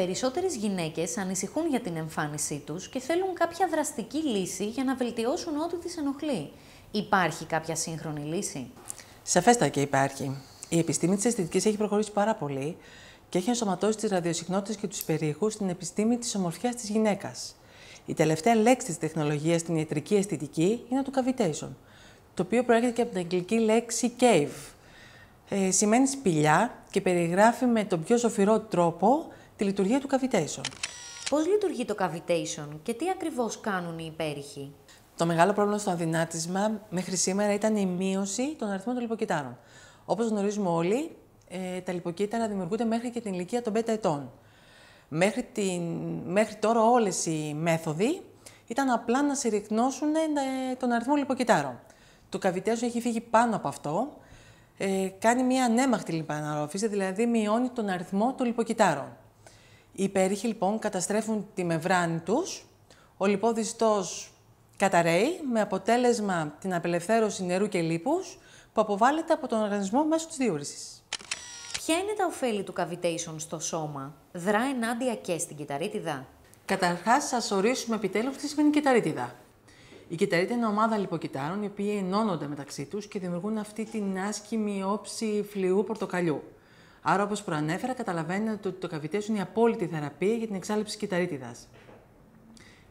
περισσότερες γυναίκες ανησυχούν για την εμφάνισή τους και θέλουν κάποια δραστική λύση για να βελτιώσουν ό,τι τις ενοχλεί. Υπάρχει κάποια σύγχρονη λύση? Σαφέστα και υπάρχει. Η επιστήμη της αισθητικής έχει προχωρήσει πάρα πολύ και έχει ενσωματώσει τις ραδιοσυχνότητες και τους περίχους στην επιστήμη της ομορφιάς της γυναίκας. Η τελευταία λέξη της τεχνολογίας στην ιατρική αισθητική είναι το cavitation, το οποίο προέρχεται και από την αγγλική λέξη cave. Ε, σημαίνει σπηλιά και περιγράφει με τον πιο ζωφυρό τρόπο τη λειτουργία του cavitation. Πώς λειτουργεί το cavitation και τι ακριβώς κάνουν οι υπέρηχοι. Το μεγάλο πρόβλημα στο αδυνάτισμα μέχρι σήμερα ήταν η μείωση των αριθμών των λιποκυτάρων. Όπως γνωρίζουμε όλοι, ε, τα λιποκύτταρα δημιουργούνται μέχρι και την ηλικία των 5 ετών. Μέχρι, την, μέχρι τώρα όλες οι μέθοδοι ήταν απλά να συρρυκνώσουν ε, τον αριθμό λιποκυτάρων. Το Cavitation έχει φύγει πάνω από αυτό, ε, κάνει μια ανέμαχτη λιπαναρρόφηση, δηλαδή μειώνει τον αριθμό των λιποκυτάρων. Οι υπέρυχοι λοιπόν καταστρέφουν τη μεμβράνη τους, ο λιπόδιστός καταραίει με αποτέλεσμα την απελευθέρωση νερού και λίπους που αποβάλλεται από τον οργανισμό μέσω της διούρησης. Ποια είναι τα ωφέλη του cavitation στο σώμα, δρά ενάντια και στην κυταρίτιδα. Καταρχάς, σας ορίσουμε επιτέλους τι σημαίνει κυταρίτιδα. Η κυταρίτιδα είναι ομάδα λιποκυτάρων, οι οποίοι ενώνονται μεταξύ τους και δημιουργούν αυτή την άσκημη όψη φλοιού πορτοκαλιού. Άρα, όπως προανέφερα, καταλαβαίνετε ότι το καβιτέο είναι η απόλυτη θεραπεία για την εξάλληψη κυταρίτιδα.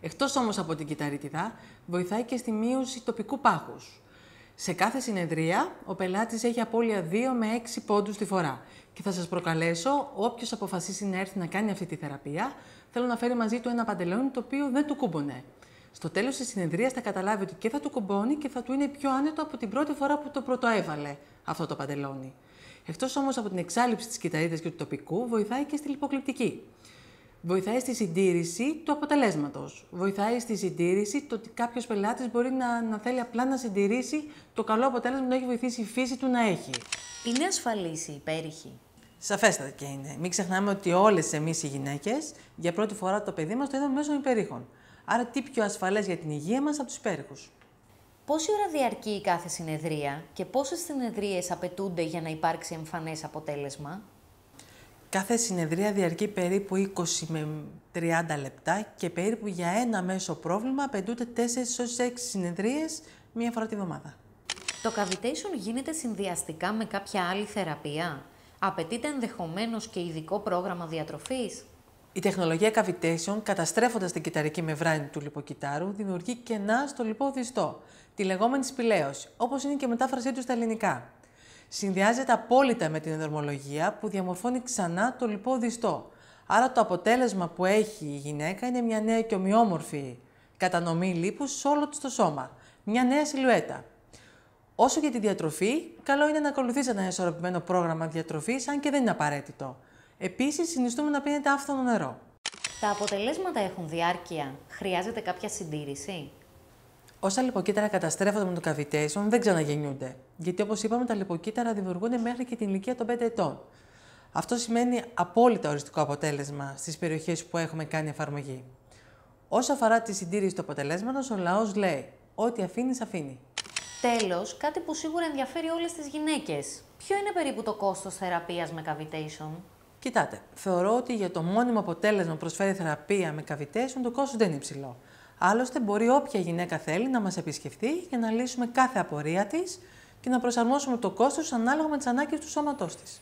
Εκτός όμως από την κυταρίτιδα, βοηθάει και στη μείωση τοπικού πάχους. Σε κάθε συνεδρία, ο πελάτης έχει απώλεια 2 με 6 πόντους τη φορά. Και θα σας προκαλέσω, όποιος αποφασίσει να έρθει να κάνει αυτή τη θεραπεία, θέλω να φέρει μαζί του ένα παντελόνι το οποίο δεν του κούμπονε. Στο τέλος της συνεδρίας θα καταλάβει ότι και θα του κουμπώνει και θα του είναι πιο άνετο από την πρώτη φορά που το πρωτοέβαλε αυτό το παντελόνι. Εκτός όμως από την εξάλληψη της κυταρίδας και του τοπικού, βοηθάει και στη λιποκλητική. Βοηθάει στη συντήρηση του αποτελέσματος. Βοηθάει στη συντήρηση το ότι κάποιος πελάτης μπορεί να, να θέλει απλά να συντηρήσει το καλό αποτέλεσμα που έχει βοηθήσει η φύση του να έχει. Είναι ασφαλής η υπέρηχη. Σαφέστατα και είναι. Μην ξεχνάμε ότι όλες εμείς οι γυναίκες για πρώτη φορά το παιδί μας το είδαμε μέσω υπερήχων. Άρα, τι πιο ασφαλές για την υγεία μας από τους υπέρηχους. Πόση ώρα διαρκεί η κάθε συνεδρία και πόσες συνεδρίες απαιτούνται για να υπάρξει εμφανές αποτέλεσμα. Κάθε συνεδρία διαρκεί περίπου 20 με 30 λεπτά και περίπου για ένα μέσο πρόβλημα απαιτούνται 4 έως 6 συνεδρίες μία φορά τη βδομάδα. Το cavitation γίνεται συνδυαστικά με κάποια άλλη θεραπεία. Απαιτείται ενδεχομένως και ειδικό πρόγραμμα διατροφής. Η τεχνολογία cavitation, καταστρέφοντας την κυταρική μεμβράνη του λιποκυτάρου, δημιουργεί κενά στο λιπόδιστό, τη λεγόμενη σπηλαίωση, όπως είναι και η μετάφρασή του στα ελληνικά. Συνδυάζεται απόλυτα με την ενδορμολογία που διαμορφώνει ξανά το λιπόδιστό. Άρα το αποτέλεσμα που έχει η γυναίκα είναι μια νέα και ομοιόμορφη κατανομή λίπους σε όλο το σώμα. Μια νέα σιλουέτα. Όσο για τη διατροφή, καλό είναι να ακολουθείς ένα ισορροπημένο πρόγραμμα διατροφής, αν και δεν είναι απαραίτητο. Επίσης, συνιστούμε να πίνετε άφθονο νερό. Τα αποτελέσματα έχουν διάρκεια. Χρειάζεται κάποια συντήρηση. Όσα λιποκύτταρα καταστρέφονται με το cavitation δεν ξαναγεννιούνται. Γιατί όπως είπαμε, τα λιποκύτταρα δημιουργούνται μέχρι και την ηλικία των 5 ετών. Αυτό σημαίνει απόλυτα οριστικό αποτέλεσμα στις περιοχές που έχουμε κάνει εφαρμογή. Όσο αφορά τη συντήρηση του αποτελέσματος, ο λαός λέει: Ό,τι αφήνει, αφήνει. Τέλος, κάτι που σίγουρα ενδιαφέρει όλες τις γυναίκες. Ποιο είναι περίπου το κόστος θεραπείας με cavitation. Κοιτάτε, θεωρώ ότι για το μόνιμο αποτέλεσμα που προσφέρει θεραπεία με καβιτέσιον το κόστος δεν είναι υψηλό. Άλλωστε, μπορεί όποια γυναίκα θέλει να μας επισκεφτεί για να λύσουμε κάθε απορία της και να προσαρμόσουμε το κόστος ανάλογα με τις ανάγκες του σώματός της.